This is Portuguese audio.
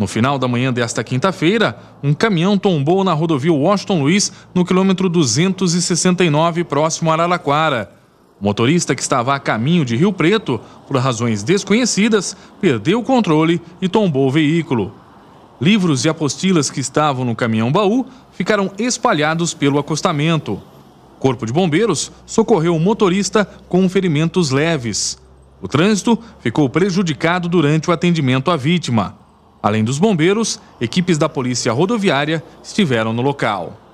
No final da manhã desta quinta-feira, um caminhão tombou na rodovia Washington Luiz, no quilômetro 269, próximo a Araraquara. O motorista que estava a caminho de Rio Preto, por razões desconhecidas, perdeu o controle e tombou o veículo. Livros e apostilas que estavam no caminhão baú ficaram espalhados pelo acostamento. O Corpo de Bombeiros socorreu o motorista com ferimentos leves. O trânsito ficou prejudicado durante o atendimento à vítima. Além dos bombeiros, equipes da Polícia Rodoviária estiveram no local.